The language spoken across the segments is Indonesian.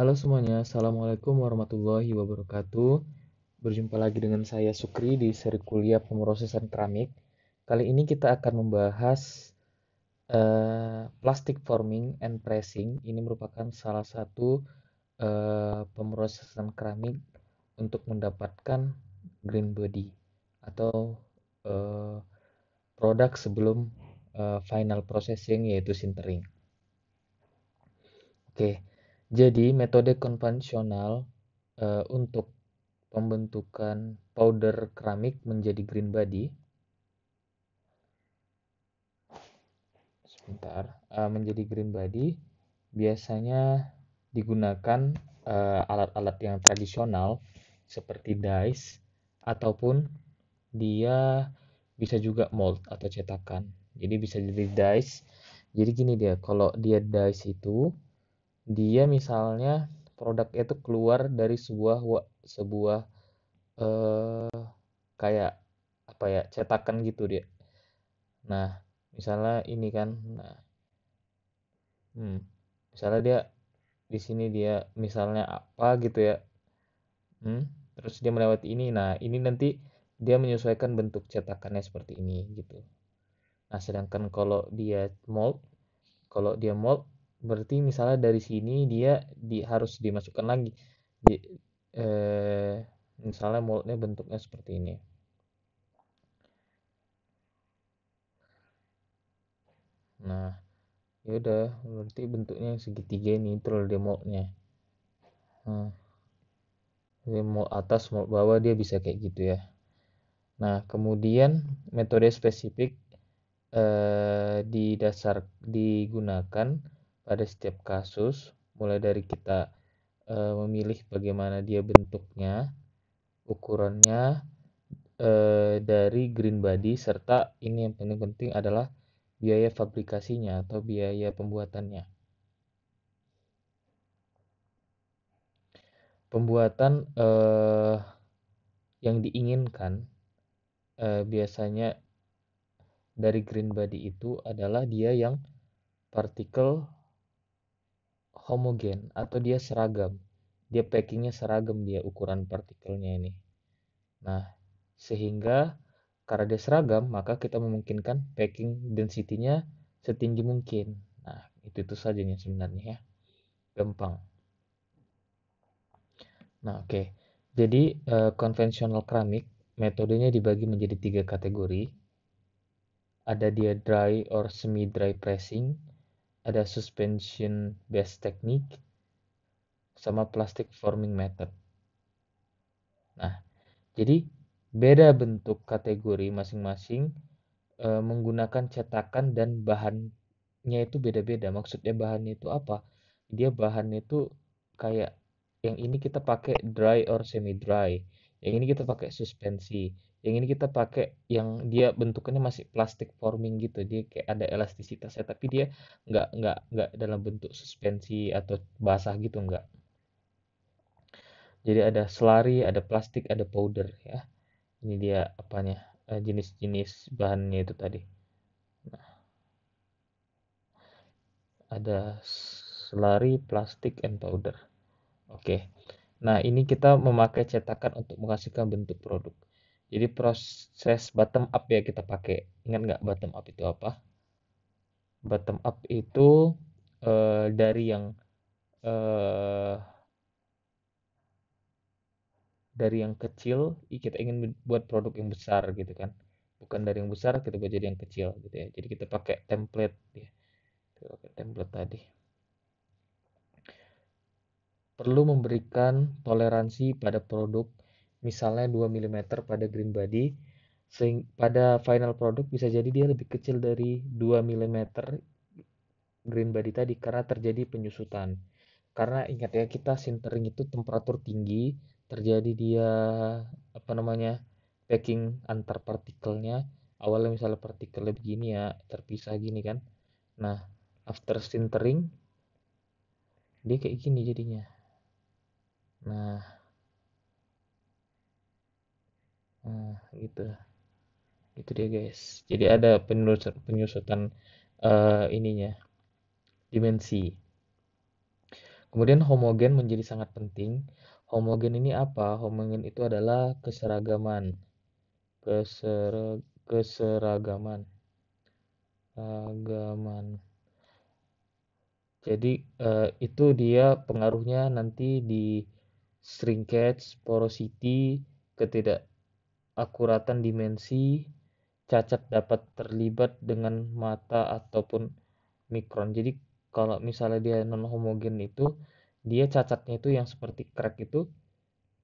Halo semuanya, Assalamualaikum warahmatullahi wabarakatuh. Berjumpa lagi dengan saya Sukri di seri kuliah pemrosesan keramik. Kali ini kita akan membahas uh, eh, plastic forming and pressing. Ini merupakan salah satu uh, pemrosesan keramik untuk mendapatkan green body atau uh, produk sebelum uh, final processing yaitu sintering. Oke. Okay jadi metode konvensional uh, untuk pembentukan powder keramik menjadi green body sebentar uh, menjadi green body biasanya digunakan eh, alat-alat uh, yang tradisional seperti dice ataupun dia bisa juga mold atau cetakan. Jadi bisa jadi dice. Jadi gini dia, kalau dia dice itu dia misalnya produk itu keluar dari sebuah sebuah eh, kayak apa ya cetakan gitu dia nah misalnya ini kan nah hmm, misalnya dia di sini dia misalnya apa gitu ya hmm, terus dia melewati ini nah ini nanti dia menyesuaikan bentuk cetakannya seperti ini gitu nah sedangkan kalau dia mold kalau dia mold berarti misalnya dari sini dia di, harus dimasukkan lagi di, eh, misalnya moldnya bentuknya seperti ini nah ya udah berarti bentuknya segitiga ini terus demoknya nah, ini mold atas mold bawah dia bisa kayak gitu ya nah kemudian metode spesifik eh, dasar digunakan pada setiap kasus, mulai dari kita e, memilih bagaimana dia bentuknya, ukurannya, e, dari green body, serta ini yang paling penting adalah biaya fabrikasinya atau biaya pembuatannya. Pembuatan e, yang diinginkan e, biasanya dari green body itu adalah dia yang partikel homogen atau dia seragam dia packingnya seragam dia ukuran partikelnya ini nah sehingga karena dia seragam maka kita memungkinkan packing density-nya setinggi mungkin nah itu itu saja nih sebenarnya ya gampang nah oke okay. jadi konvensional eh, uh, keramik metodenya dibagi menjadi tiga kategori ada dia dry or semi dry pressing ada suspension based technique sama plastic forming method. Nah, jadi beda bentuk kategori masing-masing e, menggunakan cetakan dan bahannya itu beda-beda. Maksudnya bahannya itu apa? Dia bahannya itu kayak yang ini kita pakai dry or semi dry, yang ini kita pakai suspensi, yang ini kita pakai yang dia bentuknya masih plastik forming gitu dia kayak ada elastisitasnya tapi dia nggak nggak nggak dalam bentuk suspensi atau basah gitu nggak jadi ada selari ada plastik ada powder ya ini dia apanya eh, jenis-jenis bahannya itu tadi nah, ada selari plastik and powder oke okay. nah ini kita memakai cetakan untuk menghasilkan bentuk produk jadi proses bottom up ya kita pakai. Ingat nggak bottom up itu apa? Bottom up itu uh, dari yang uh, dari yang kecil kita ingin buat produk yang besar gitu kan bukan dari yang besar kita buat jadi yang kecil gitu ya jadi kita pakai template ya kita pakai template tadi perlu memberikan toleransi pada produk misalnya 2 mm pada green body sehingga pada final produk bisa jadi dia lebih kecil dari 2 mm green body tadi karena terjadi penyusutan karena ingat ya kita sintering itu temperatur tinggi terjadi dia apa namanya packing antar partikelnya awalnya misalnya partikelnya begini ya terpisah gini kan nah after sintering dia kayak gini jadinya nah gitu itu dia guys jadi ada penyusutan, penyusutan uh, ininya dimensi kemudian homogen menjadi sangat penting homogen ini apa homogen itu adalah keseragaman Keser, keseragaman keseragaman jadi uh, itu dia pengaruhnya nanti di shrinkage porosity ketidak akuratan dimensi, cacat dapat terlibat dengan mata ataupun mikron. Jadi kalau misalnya dia non homogen itu dia cacatnya itu yang seperti crack itu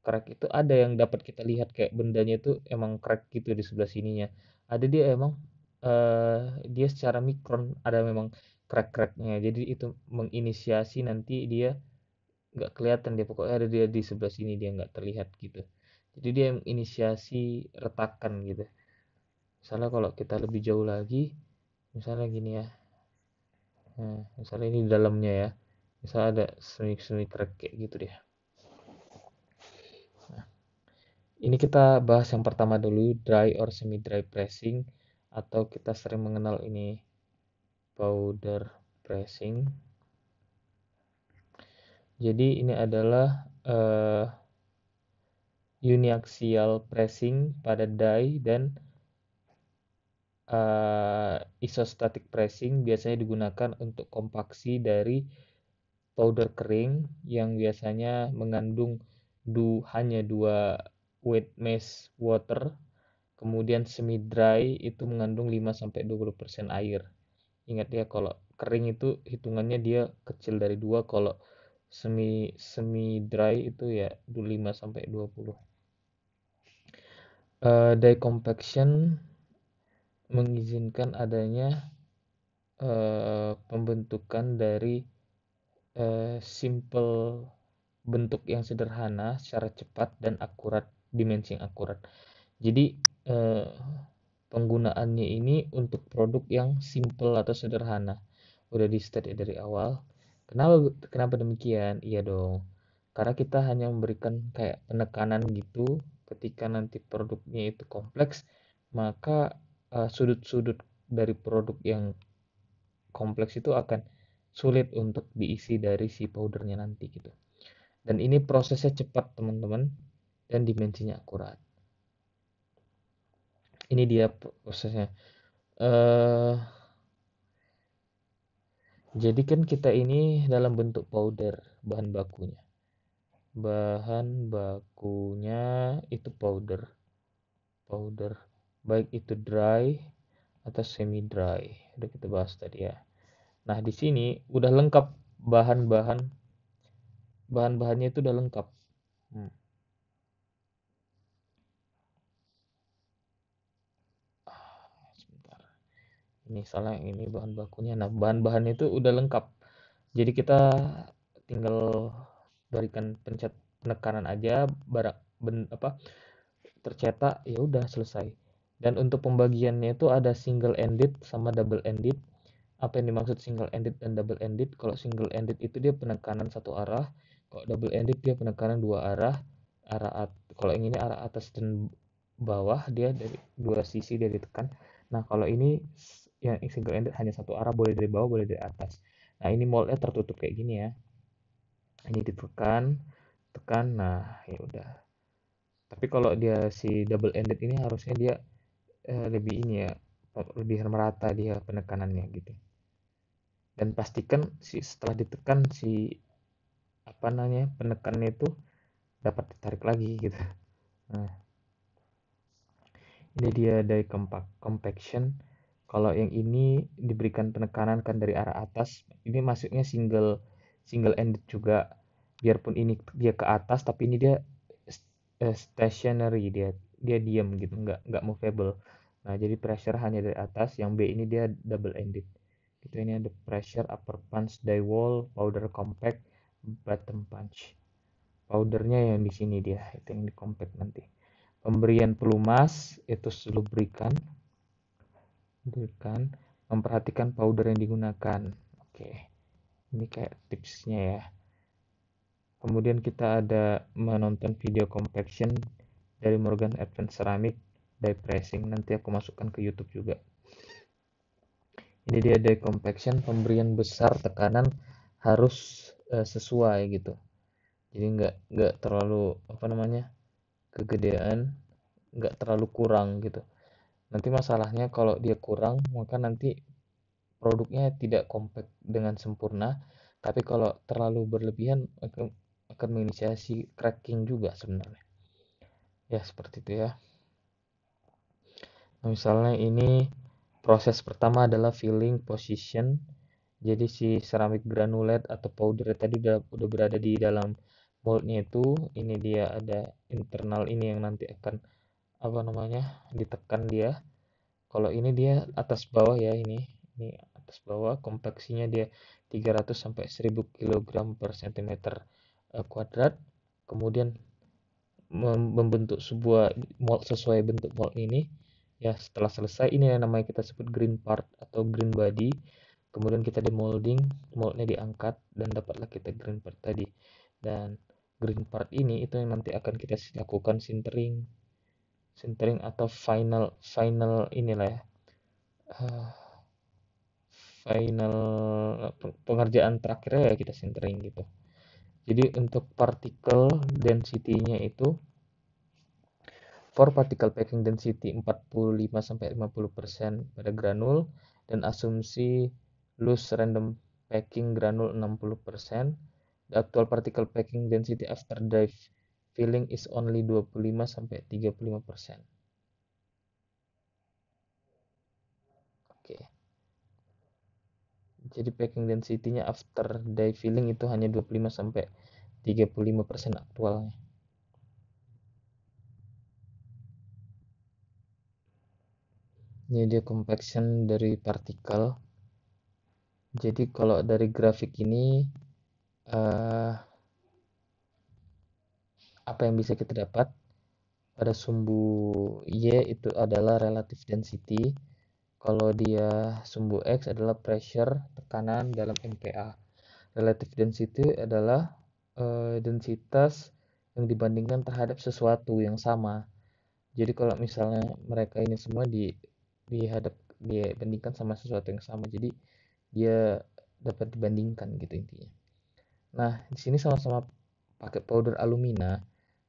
crack itu ada yang dapat kita lihat kayak bendanya itu emang crack gitu di sebelah sininya. Ada dia emang uh, dia secara mikron ada memang crack cracknya. Jadi itu menginisiasi nanti dia nggak kelihatan dia pokoknya ada dia di sebelah sini dia nggak terlihat gitu jadi dia yang inisiasi retakan gitu misalnya kalau kita lebih jauh lagi misalnya gini ya nah, misalnya ini dalamnya ya misalnya ada semi-semi track kayak gitu deh nah, ini kita bahas yang pertama dulu dry or semi dry pressing atau kita sering mengenal ini powder pressing jadi ini adalah uh, uniaxial pressing pada die dan uh, isostatic pressing biasanya digunakan untuk kompaksi dari powder kering yang biasanya mengandung du, hanya dua wet mass water kemudian semi dry itu mengandung 5 20% air. Ingat ya kalau kering itu hitungannya dia kecil dari dua kalau semi semi dry itu ya 5 sampai 20 uh, decompaction mengizinkan adanya uh, pembentukan dari uh, simple bentuk yang sederhana secara cepat dan akurat dimensi yang akurat jadi uh, penggunaannya ini untuk produk yang simple atau sederhana udah di state dari awal kenapa kenapa demikian iya dong karena kita hanya memberikan kayak penekanan gitu ketika nanti produknya itu kompleks maka eh, sudut-sudut uh, dari produk yang kompleks itu akan sulit untuk diisi dari si powdernya nanti gitu dan ini prosesnya cepat teman-teman dan dimensinya akurat ini dia prosesnya uh, kan kita ini dalam bentuk powder bahan bakunya bahan bakunya itu powder powder baik itu dry atau semi dry udah kita bahas tadi ya nah di sini udah lengkap bahan-bahan bahan-bahannya itu udah lengkap hmm. Ah, ini salah ini bahan bakunya nah bahan-bahannya itu udah lengkap jadi kita tinggal berikan pencet penekanan aja barak ben, apa tercetak ya udah selesai dan untuk pembagiannya itu ada single ended sama double ended apa yang dimaksud single ended dan double ended kalau single ended itu dia penekanan satu arah kalau double ended dia penekanan dua arah arah at kalau yang ini arah atas dan bawah dia dari dua sisi dia ditekan nah kalau ini yang single ended hanya satu arah boleh dari bawah boleh dari atas nah ini moldnya tertutup kayak gini ya ini ditekan tekan nah ya udah tapi kalau dia si double ended ini harusnya dia eh, lebih ini ya lebih merata dia penekanannya gitu dan pastikan si setelah ditekan si apa namanya penekannya itu dapat ditarik lagi gitu nah ini dia dari compact compaction kalau yang ini diberikan penekanan kan dari arah atas ini masuknya single single ended juga biarpun ini dia ke atas tapi ini dia eh, stationary dia dia diam gitu nggak nggak movable nah jadi pressure hanya dari atas yang B ini dia double ended gitu ini ada pressure upper punch die wall powder compact bottom punch powdernya yang di sini dia itu yang di compact nanti pemberian pelumas itu lubrikan berikan memperhatikan powder yang digunakan oke okay ini kayak tipsnya ya kemudian kita ada menonton video compaction dari Morgan Advanced Ceramic Die pressing nanti aku masukkan ke YouTube juga ini dia die compaction pemberian besar tekanan harus uh, sesuai gitu jadi nggak nggak terlalu apa namanya kegedean nggak terlalu kurang gitu nanti masalahnya kalau dia kurang maka nanti produknya tidak kompak dengan sempurna tapi kalau terlalu berlebihan akan, menginisiasi cracking juga sebenarnya ya seperti itu ya nah, misalnya ini proses pertama adalah filling position jadi si ceramic granulat atau powder tadi udah, udah berada di dalam moldnya itu ini dia ada internal ini yang nanti akan apa namanya ditekan dia kalau ini dia atas bawah ya ini ini atas bawah kompleksinya dia 300 sampai 1000 kg per cm eh, kuadrat kemudian membentuk sebuah mold sesuai bentuk mold ini ya setelah selesai ini yang namanya kita sebut green part atau green body kemudian kita demolding moldnya diangkat dan dapatlah kita green part tadi dan green part ini itu yang nanti akan kita lakukan sintering sintering atau final final inilah ya uh, final eh, pengerjaan terakhir ya kita sintering gitu jadi untuk partikel density-nya itu for particle packing density 45 50% pada granul dan asumsi loose random packing granul 60%. The actual particle packing density after dive filling is only 25 35%. Jadi packing density-nya after die filling itu hanya 25 sampai 35% aktualnya. Ini dia compaction dari partikel. Jadi kalau dari grafik ini uh, apa yang bisa kita dapat? Pada sumbu Y itu adalah relative density kalau dia sumbu X adalah pressure tekanan dalam MPa. Relative density adalah uh, densitas yang dibandingkan terhadap sesuatu yang sama. Jadi kalau misalnya mereka ini semua di dihadap dibandingkan sama sesuatu yang sama, jadi dia dapat dibandingkan gitu intinya. Nah, di sini sama-sama pakai powder alumina,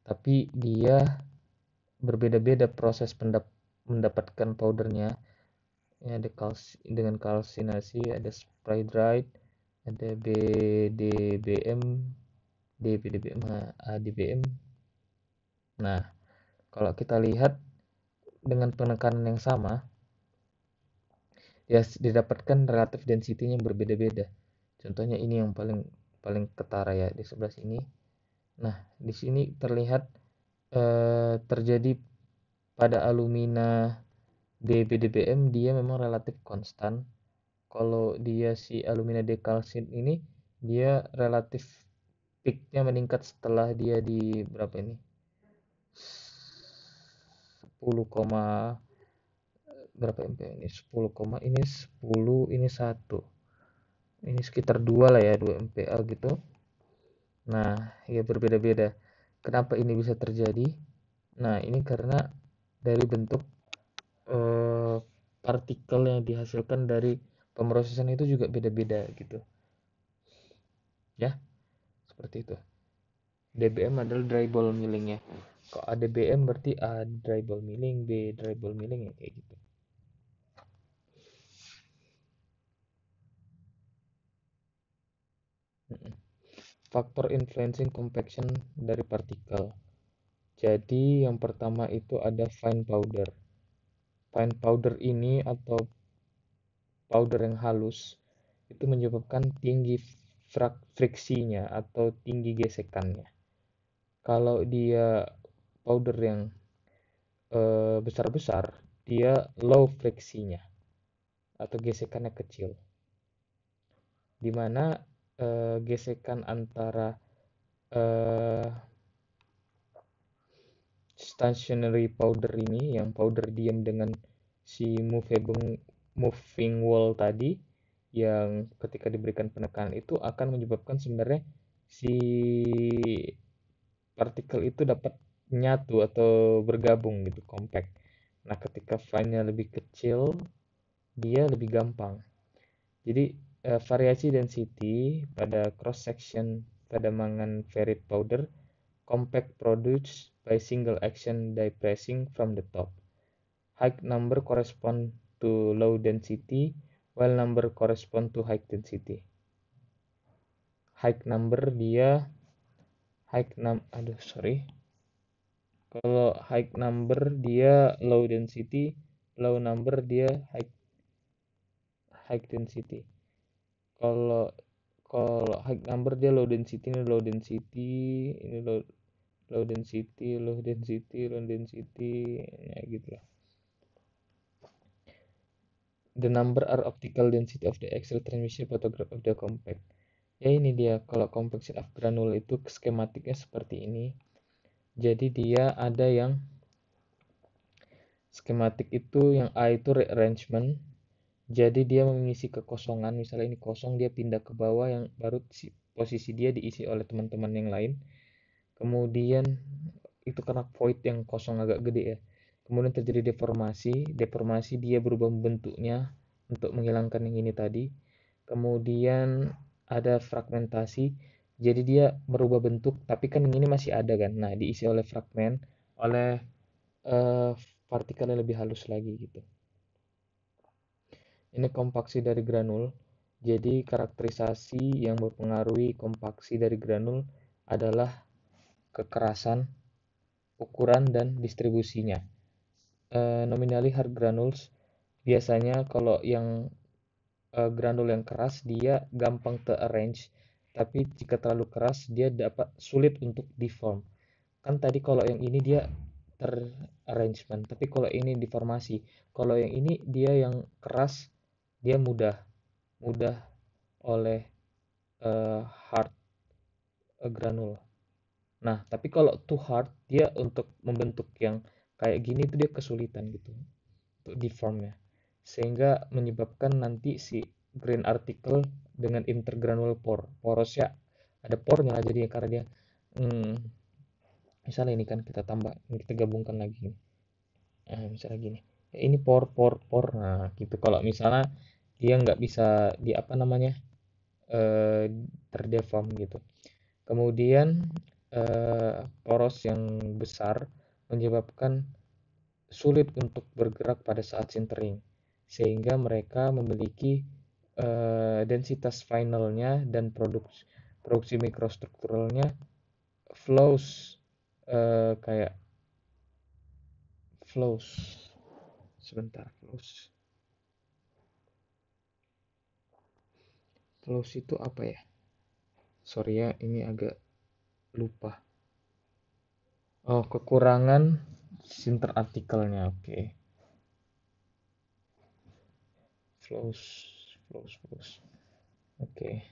tapi dia berbeda-beda proses mendapatkan powdernya ini ada kals dengan kalsinasi ada spray dried, ada BDBM DBDBM ADBM nah kalau kita lihat dengan penekanan yang sama ya didapatkan relatif densitinya nya berbeda-beda contohnya ini yang paling paling ketara ya di sebelah sini nah di sini terlihat eh, terjadi pada alumina DBDBM dia memang relatif konstan kalau dia si alumina dekalsit ini dia relatif peaknya meningkat setelah dia di berapa ini 10, berapa MP ini 10, ini 10 ini 1 ini sekitar 2 lah ya 2 MPa gitu nah ya berbeda-beda kenapa ini bisa terjadi nah ini karena dari bentuk Eh, partikel yang dihasilkan dari pemrosesan itu juga beda-beda gitu ya seperti itu DBM adalah dry ball milling ya Kok ADBM berarti A dry ball milling B dry ball milling ya kayak gitu faktor influencing compaction dari partikel jadi yang pertama itu ada fine powder fine powder ini atau powder yang halus itu menyebabkan tinggi friksinya atau tinggi gesekannya. Kalau dia powder yang eh, besar-besar, dia low friksinya atau gesekannya kecil. Dimana uh, eh, gesekan antara uh, stationary powder ini yang powder diam dengan si moving moving wall tadi yang ketika diberikan penekanan itu akan menyebabkan sebenarnya si partikel itu dapat menyatu atau bergabung gitu compact. Nah, ketika fine-nya lebih kecil, dia lebih gampang. Jadi eh, variasi density pada cross section pada mangan ferrite powder compact produce by single action pressing from the top. High number correspond to low density, while number correspond to high density. High number dia high num aduh sorry. Kalau high number dia low density, low number dia high high density. Kalau kalau high number dia low density ini low density ini low low density low density low density ya gitu lah the number are optical density of the X-ray transmission photograph of the compact ya ini dia kalau compact of granule itu skematiknya seperti ini jadi dia ada yang skematik itu yang A itu rearrangement jadi dia mengisi kekosongan misalnya ini kosong dia pindah ke bawah yang baru posisi dia diisi oleh teman-teman yang lain kemudian itu karena void yang kosong agak gede ya kemudian terjadi deformasi deformasi dia berubah bentuknya untuk menghilangkan yang ini tadi kemudian ada fragmentasi jadi dia merubah bentuk tapi kan yang ini masih ada kan nah diisi oleh fragmen oleh uh, eh, partikel yang lebih halus lagi gitu ini kompaksi dari granul jadi karakterisasi yang mempengaruhi kompaksi dari granul adalah kekerasan, ukuran, dan distribusinya. E, eh, nominally hard granules biasanya kalau yang e, granul yang keras dia gampang terarrange, tapi jika terlalu keras dia dapat sulit untuk deform. Kan tadi kalau yang ini dia terarrangement, tapi kalau ini deformasi. Kalau yang ini dia yang keras dia mudah mudah oleh uh, hard uh, granul. Nah, tapi kalau too hard dia untuk membentuk yang kayak gini itu dia kesulitan gitu untuk deformnya. Sehingga menyebabkan nanti si green article dengan intergranule pore. Porosnya ada pornya jadi karena dia hmm, misalnya ini kan kita tambah kita gabungkan lagi nah, misalnya gini ya, ini por por por nah gitu kalau misalnya dia nggak bisa di apa namanya eh, terdeform gitu kemudian Eh, poros yang besar menyebabkan sulit untuk bergerak pada saat sintering sehingga mereka memiliki uh, densitas finalnya dan produksi produksi mikrostrukturalnya flows uh, kayak flows sebentar flows flows itu apa ya sorry ya ini agak lupa oh kekurangan sinter artikelnya oke okay. flows flows flows oke okay.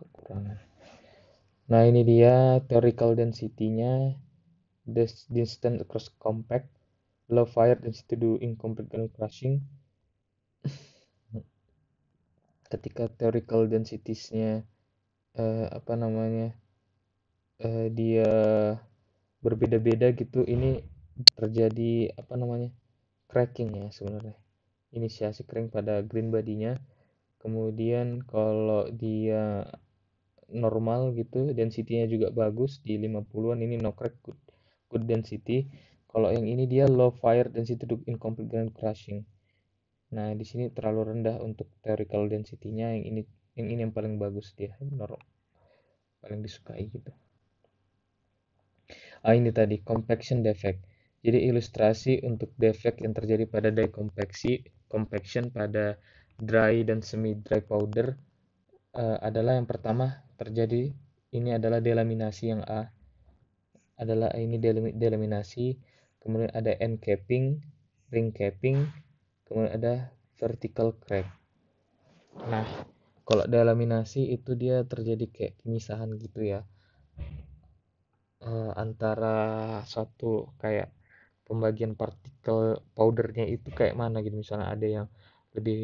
kekurangan nah ini dia theoretical density-nya distance across compact low fire density due incomplete gun crushing. ketika theoretical density nya uh, apa namanya uh, dia berbeda-beda gitu ini terjadi apa namanya cracking ya sebenarnya inisiasi kering pada green bodynya kemudian kalau dia normal gitu density-nya juga bagus di 50-an ini no crack good, good density kalau yang ini dia low fire density to incomplete ground crushing nah di sini terlalu rendah untuk theoretical density-nya yang ini yang ini yang paling bagus dia ya. menurut paling disukai gitu ah ini tadi compaction defect jadi ilustrasi untuk defect yang terjadi pada dye kompleksi compaction pada dry dan semi dry powder uh, adalah yang pertama terjadi ini adalah delaminasi yang A adalah eh, ini delaminasi kemudian ada end capping ring capping kemudian ada vertical crack nah kalau delaminasi itu dia terjadi kayak pemisahan gitu ya uh, antara satu kayak pembagian partikel powdernya itu kayak mana gitu misalnya ada yang lebih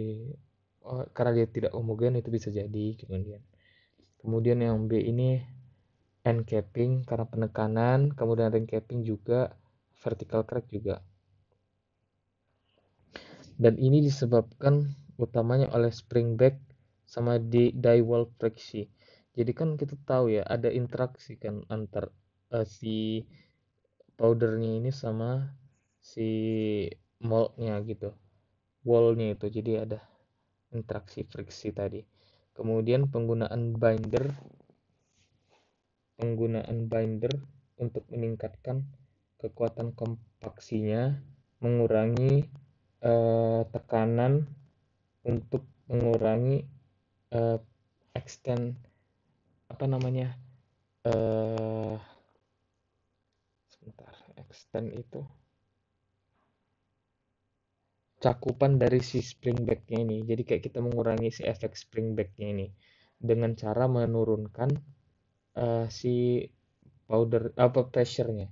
uh, karena dia tidak homogen itu bisa jadi kemudian kemudian yang B ini end capping karena penekanan kemudian ring capping juga vertical crack juga dan ini disebabkan utamanya oleh spring back sama di dual friksi. Jadi kan kita tahu ya ada interaksi kan antar uh, si powdernya ini sama si moldnya gitu wallnya itu jadi ada interaksi friksi tadi kemudian penggunaan binder penggunaan binder untuk meningkatkan kekuatan kompaksinya mengurangi uh, tekanan untuk mengurangi uh, extend apa namanya uh, sebentar extend itu cakupan dari si spring backnya ini jadi kayak kita mengurangi si efek spring backnya ini dengan cara menurunkan uh, si powder apa pressurenya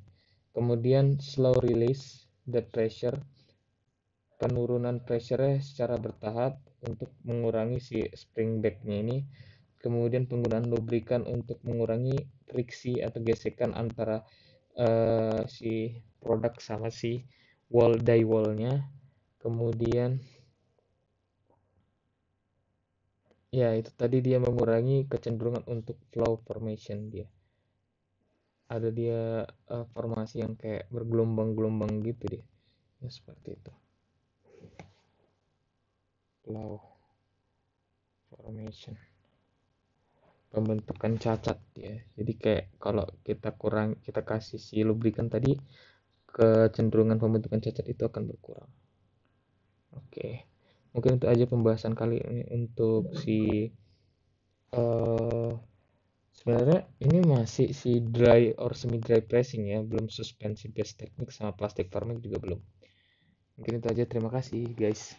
kemudian slow release the pressure penurunan pressure secara bertahap untuk mengurangi si spring backnya ini kemudian penggunaan lubrikan untuk mengurangi friksi atau gesekan antara uh, si produk sama si wall die nya kemudian ya itu tadi dia mengurangi kecenderungan untuk flow formation dia ada dia uh, formasi yang kayak bergelombang-gelombang gitu dia ya seperti itu Law Formation pembentukan cacat ya jadi kayak kalau kita kurang kita kasih si lubrikan tadi kecenderungan pembentukan cacat itu akan berkurang oke mungkin itu aja pembahasan kali ini untuk si uh, sebenarnya ini masih si dry or semi dry pressing ya belum suspensi base teknik sama plastik forming juga belum mungkin itu aja terima kasih guys